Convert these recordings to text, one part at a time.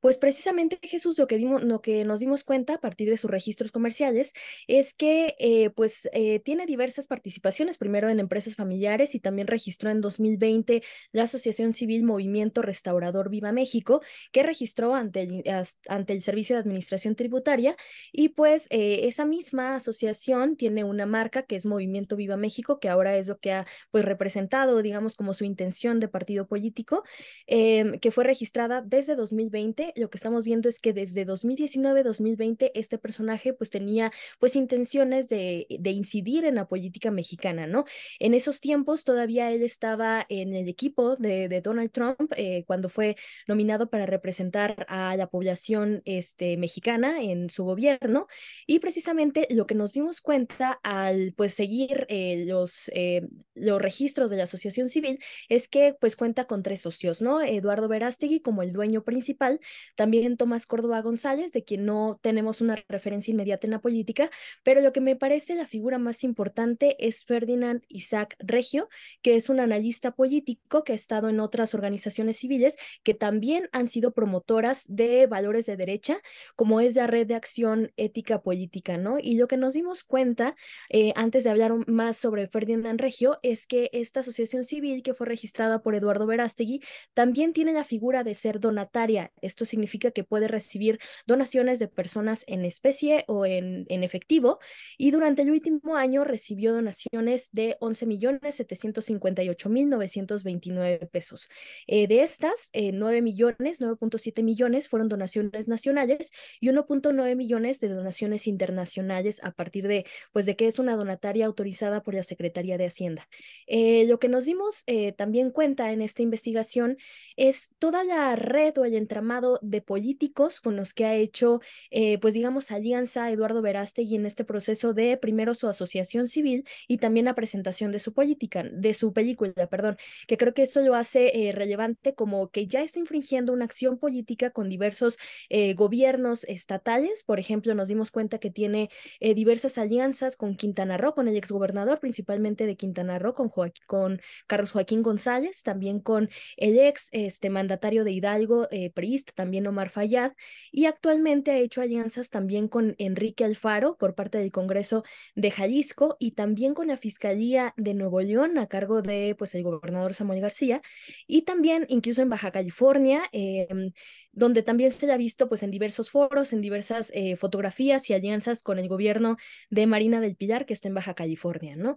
Pues precisamente Jesús lo que, que nos dimos cuenta a partir de sus registros comerciales es que eh, pues eh, tiene diversas participaciones, primero en empresas familiares y también registró en 2020 la Asociación Civil Movimiento Restaurador Viva México, que registró ante el, ante el Servicio de Administración Tributaria y pues eh, esa misma asociación tiene una marca que es Movimiento Viva México, que ahora es lo que ha pues representado, digamos, como su intención de partido político, em, que fue registrada desde 2020 lo que estamos viendo es que desde 2019-2020 este personaje pues tenía pues intenciones de, de, incidir en la política mexicana, ¿no? En esos tiempos todavía él estaba en el equipo de, Donald Trump eh, cuando fue nominado para representar a la población este, mexicana en su gobierno y precisamente lo que nos dimos cuenta al pues seguir eh, los, eh, los registros de la asociación civil es que pues cuenta con tres socios, ¿no? Eduardo Verástegui como el dueño principal, también Tomás Córdoba González, de quien no tenemos una referencia inmediata en la política, pero lo que me parece la figura más importante es Ferdinand Isaac Regio, que es un analista político que ha estado en otras organizaciones civiles que también han sido promotoras de valores de derecha, como es la Red de Acción Ética Política, ¿no? Y lo que nos dimos cuenta, eh, antes de hablar más sobre Ferdinand Regio, es que esta asociación civil que fue registrada por Eduardo Verástegui también tiene la figura de ser donataria, esto significa que puede recibir donaciones de personas en especie o en, en efectivo y durante el último año recibió donaciones de 11.758.929 pesos. Eh, de estas, 9 eh, millones, 9.7 millones fueron donaciones nacionales y 1.9 millones de donaciones internacionales a partir de, pues, de que es una donataria autorizada por la Secretaría de Hacienda. Eh, lo que nos dimos también cuenta en esta investigación es toda la red o el entramado de políticos con los que ha hecho, eh, pues digamos, alianza Eduardo Veraste y en este proceso de primero su asociación civil y también la presentación de su política, de su película, perdón, que creo que eso lo hace eh, relevante como que ya está infringiendo una acción política con diversos eh, gobiernos estatales. Por ejemplo, nos dimos cuenta que tiene diversas alianzas con Quintana Roo, con el ex exgobernador principalmente de Quintana Roo, con, con Carlos Joaquín González, también con el ex este, mandatario de Hidalgo, priista, también también Omar Fayad, y actualmente ha hecho alianzas también con Enrique Alfaro por parte del Congreso de Jalisco y también con la Fiscalía de Nuevo León a cargo de pues el gobernador Samuel García y también incluso en Baja California, em, donde también se le ha visto pues en diversos foros, en diversas eh, fotografías y alianzas con el gobierno de Marina del Pilar que está en Baja California, ¿no?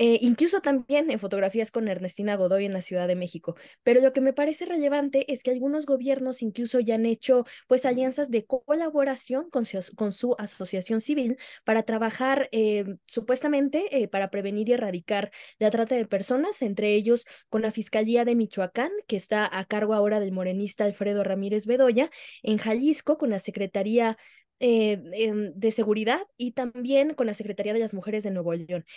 Eh, incluso también en fotografías con Ernestina Godoy en la Ciudad de México. Pero lo que me parece relevante es que algunos gobiernos incluso ya han hecho pues alianzas de colaboración con su, asociación civil para trabajar em, supuestamente eh, para prevenir y erradicar la trata de personas, entre ellos con la Fiscalía de Michoacán, que está a cargo ahora del morenista Alfredo Ramírez Bedoya, en Jalisco con la Secretaría eh, em, de seguridad y también con la Secretaría de las Mujeres de Nuevo León.